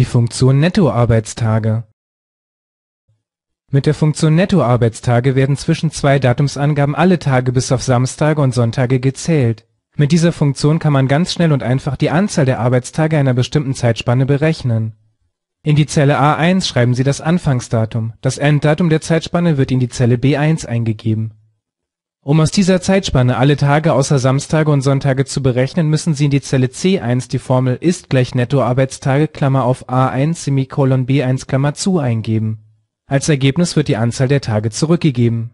die Funktion Nettoarbeitstage. Mit der Funktion Nettoarbeitstage werden zwischen zwei Datumsangaben alle Tage bis auf Samstage und Sonntage gezählt. Mit dieser Funktion kann man ganz schnell und einfach die Anzahl der Arbeitstage einer bestimmten Zeitspanne berechnen. In die Zelle A1 schreiben Sie das Anfangsdatum, das Enddatum der Zeitspanne wird in die Zelle B1 eingegeben um aus dieser Zeitspanne alle Tage außer Samstage und Sonntage zu berechnen, müssen Sie in die Zelle C1 die Formel ist gleich Nettoarbeitstage (A1 Semikolon B1) Klammer zu eingeben. Als Ergebnis wird die Anzahl der Tage zurückgegeben